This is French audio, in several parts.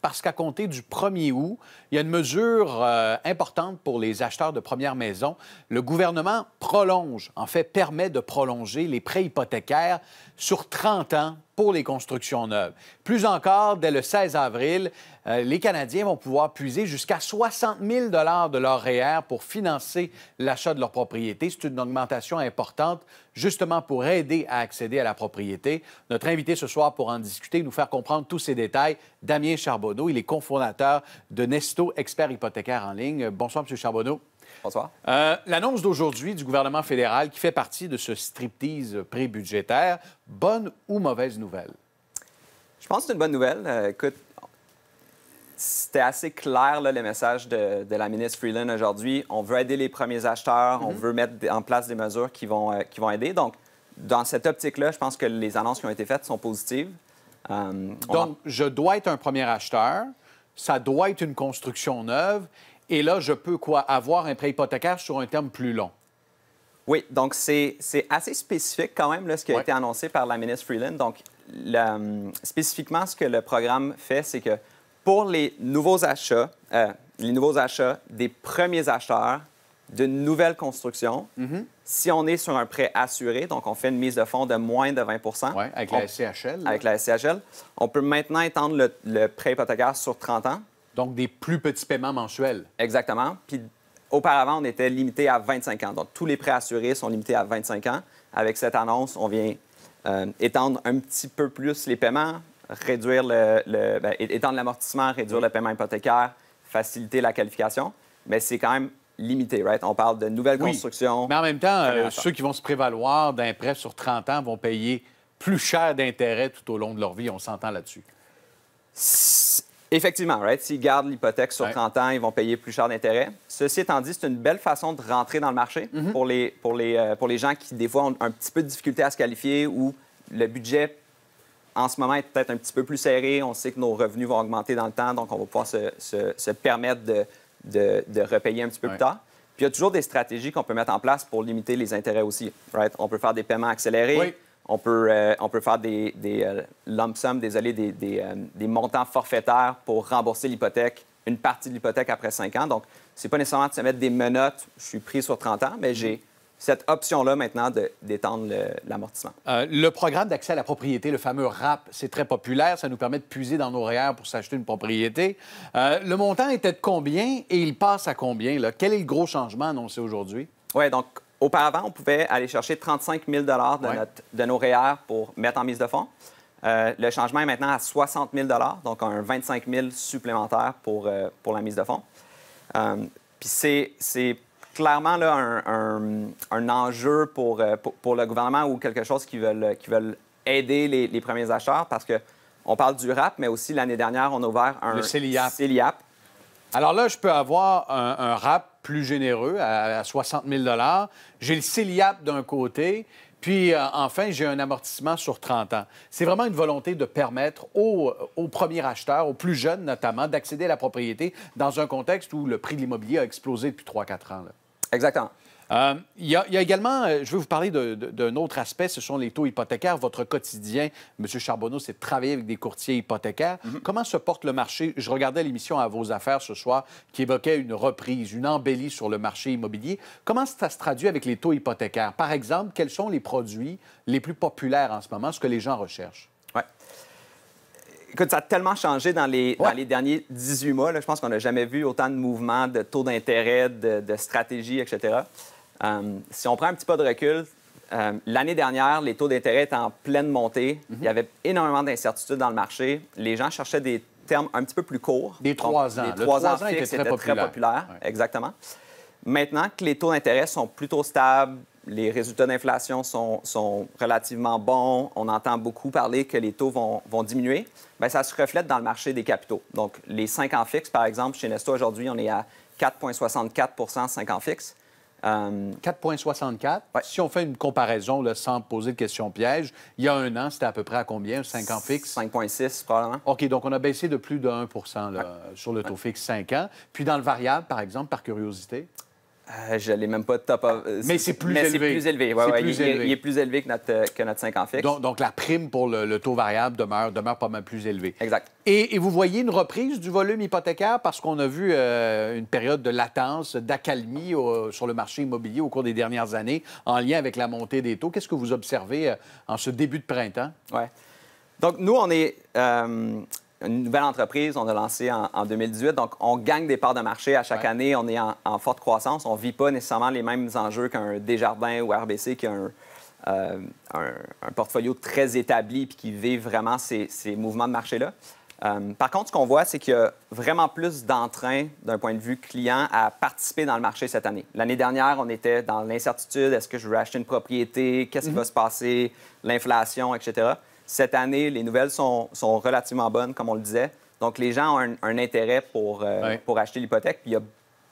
parce qu'à compter du 1er août, il y a une mesure euh, importante pour les acheteurs de première maison. Le gouvernement prolonge, en fait, permet de prolonger les prêts hypothécaires sur 30 ans pour les constructions neuves. Plus encore, dès le 16 avril, euh, les Canadiens vont pouvoir puiser jusqu'à 60 000 de leur REER e pour financer l'achat de leur propriété. C'est une augmentation importante justement pour aider à accéder à la propriété. Notre invité ce soir pour en discuter, nous faire comprendre tous ces détails, Damien Charbonneau. Il est cofondateur de Nesto, expert hypothécaire en ligne. Bonsoir, M. Charbonneau. Bonsoir. Euh, l'annonce d'aujourd'hui du gouvernement fédéral qui fait partie de ce striptease prébudgétaire, bonne ou mauvaise nouvelle? Je pense que c'est une bonne nouvelle. Euh, écoute, c'était assez clair là, le message de, la ministre Freeland aujourd'hui. On veut aider les premiers acheteurs, on mhm. veut mettre en place des mesures qui vont, euh, qui vont aider. Donc, dans cette optique-là, je pense que les annonces qui ont été faites sont positives. Donc, je dois être un premier acheteur, ça doit être une construction neuve et là, je peux quoi? Avoir un prêt hypothécaire sur un terme plus long. Oui, donc c'est assez spécifique quand même, là, ce qui a été annoncé par la ministre Freeland. Donc, euh, spécifiquement, ce que le programme fait, c'est que pour les nouveaux achats, euh, les nouveaux achats des premiers acheteurs d'une nouvelle construction, mm-hmm. si on est sur un prêt assuré, donc on fait une mise de fonds de moins de 20 avec la SCHL. Avec la SCHL, on peut maintenant étendre le prêt hypothécaire sur 30 ans. Donc, des plus petits paiements mensuels. Exactement. Puis, auparavant, on était limité à 25 ans. Donc, tous les prêts assurés sont limités à 25 ans. Avec cette annonce, on vient euh, étendre un petit peu plus les paiements, réduire le, ben, étendre l'amortissement, réduire le paiement hypothécaire, faciliter la qualification. Mais c'est quand même limité, right? On parle de nouvelles constructions. Mais en même temps, euh, ceux qui vont se prévaloir d'un prêt sur 30 ans vont payer plus cher d'intérêt tout au long de leur vie. On s'entend là-dessus. Effectivement, right? S'ils gardent l'hypothèque sur 30 ans, ils vont payer plus cher d'intérêt. Ceci étant dit, c'est une belle façon de rentrer dans le marché mhm. pour, les, pour, les, euh, pour les gens qui, des fois, ont un petit peu de difficulté à se qualifier ou le budget, en ce moment, est peut-être un petit peu plus serré. On sait que nos revenus vont augmenter dans le temps, donc on va pouvoir se, permettre de, repayer un petit peu plus tard. Puis il y a toujours des stratégies qu'on peut mettre en place pour limiter les intérêts aussi, right? On peut faire des paiements accélérés. On peut, euh, on peut faire des, euh, lump sum, désolé, des, euh, des, montants forfaitaires pour rembourser l'hypothèque, une partie de l'hypothèque après 5 ans. Donc, c'est pas nécessairement de se mettre des menottes, je suis pris sur 30 ans, mais j'ai cette option-là maintenant d'étendre l'amortissement. Le, programme d'accès à la propriété, le fameux RAP, c'est très populaire. Ça nous permet de puiser dans nos REER pour s'acheter une propriété. le montant était de combien et il passe à combien? Là? Quel est le gros changement annoncé aujourd'hui? Oui, donc Auparavant, on pouvait aller chercher 35 000 de, de nos REER pour mettre en mise de fonds. Euh, le changement est maintenant à 60 000 donc un 25 000 supplémentaire pour, euh, pour la mise de fonds. Euh, puis c'est clairement là, un, enjeu pour, pour, le gouvernement ou quelque chose qui veulent, qui veulent aider les, premiers acheteurs parce que on parle du RAP, mais aussi l'année dernière, on a ouvert un le CELIAP alors là, je peux avoir un, rap plus généreux à, 60 000 J'ai le CELIAP d'un côté. Puis euh, enfin, j'ai un amortissement sur 30 ans. C'est vraiment une volonté de permettre aux, premiers acheteurs, aux plus jeunes notamment, d'accéder à la propriété dans un contexte où le prix de l'immobilier a explosé depuis 3-4 ans. Exactement. Euh, il y, a également, euh, je veux vous parler d'un autre aspect, ce sont les taux hypothécaires. Votre quotidien, M. Charbonneau, c'est de travailler avec des courtiers hypothécaires. Mm-hmm. Comment se porte le marché? Je regardais l'émission à vos affaires ce soir qui évoquait une reprise, une embellie sur le marché immobilier. Comment ça se traduit avec les taux hypothécaires? Par exemple, quels sont les produits les plus populaires en ce moment, ce que les gens recherchent? Oui. Écoute, ça a tellement changé dans les, derniers 18 mois. je pense qu'on n'a jamais vu autant de mouvements, de taux d'intérêt, de, stratégie, etc. Euh, si on prend un petit peu de recul, euh, l'année dernière, les taux d'intérêt étaient en pleine montée. Mhm. Il y avait énormément d'incertitudes dans le marché. Les gens cherchaient des termes un petit peu plus courts. Des trois ans. Des trois ans, fixes très populaires. Très Exactement. Maintenant que les taux d'intérêt sont plutôt stables, les résultats d'inflation sont, relativement bons, on entend beaucoup parler que les taux vont, diminuer, Bien, ça se reflète dans le marché des capitaux. Donc, les cinq ans fixes, par exemple, chez Nesto aujourd'hui, on est à 4,64 5 ans fixes. 4,64. Euh, si on fait une comparaison, sans poser de questions pièges, il y a un an, c'était à peu près à combien? 5 ans fixe? 5,6 probablement. OK, donc on a baissé de plus de 1 sur le taux fixe 5 ans. Puis dans le variable, par exemple, par curiosité? Euh, je l'ai même pas top euh, Mais c'est plus, élevé. il, est plus élevé que notre, euh, que 5 ans fixe. Donc, la prime pour le, taux variable demeure, demeure pas mal plus élevée. Exact. Et, vous voyez une reprise du volume hypothécaire parce qu'on a vu une période de latence, d'accalmie sur le marché immobilier au cours des dernières années en lien avec la montée des taux. Qu'est-ce que vous observez en ce début de printemps? Oui. Donc, nous, on est une nouvelle entreprise, on a lancé en, 2018. Donc, on gagne des parts de marché à chaque année. On est en, forte croissance. On ne vit pas nécessairement les mêmes enjeux qu'un Desjardins ou RBC qui a euh, un, portfolio très établi et qui vit vraiment ces, mouvements de marché-là. Euh, par contre, ce qu'on voit, c'est qu'il y a vraiment plus d'entrain d'un point de vue client à participer dans le marché cette année. L'année dernière, on était dans l'incertitude, est-ce que je veux acheter une propriété, qu'est-ce qui mhm. va se passer, l'inflation, etc. Cette année, les nouvelles sont, relativement bonnes, comme on le disait. Donc, les gens ont un, intérêt euh, pour, acheter l'hypothèque. il y a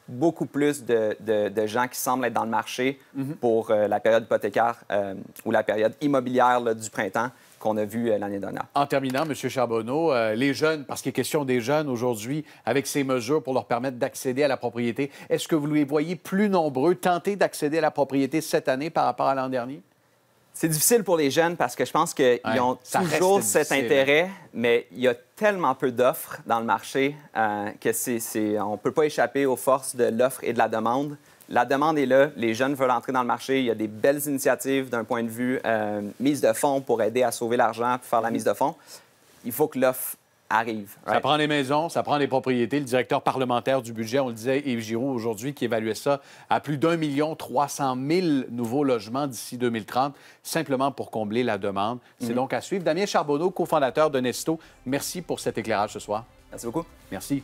beaucoup plus de, gens qui semblent être dans le marché mhm. pour euh, la période hypothécaire euh, ou la période immobilière du printemps qu'on a vu l'année dernière. En terminant, M. Charbonneau, les jeunes, parce qu'il est question des jeunes aujourd'hui, avec ces mesures pour leur permettre d'accéder à la propriété, est-ce que vous les voyez plus nombreux tenter d'accéder à la propriété cette année par rapport à l'an dernier? C'est difficile pour les jeunes parce que je pense qu'ils ont toujours cet hein. intérêt, mais il y a tellement peu d'offres dans le marché euh, que c'est, on ne peut pas échapper aux forces de l'offre et de la demande. La demande est là, les jeunes veulent entrer dans le marché, il y a des belles initiatives d'un point de vue euh, mise de fonds pour aider à sauver l'argent, pour faire la mm-hmm. mise de fonds. Il faut que l'offre arrive. Ça prend les maisons, ça prend les propriétés. Le directeur parlementaire du budget, on le disait, Yves Giroud, aujourd'hui, qui évaluait ça à plus d'un million trois cent mille nouveaux logements d'ici 2030, simplement pour combler la demande. C'est mhm. donc à suivre. Damien Charbonneau, cofondateur de Nesto, merci pour cet éclairage ce soir. Merci beaucoup. Merci.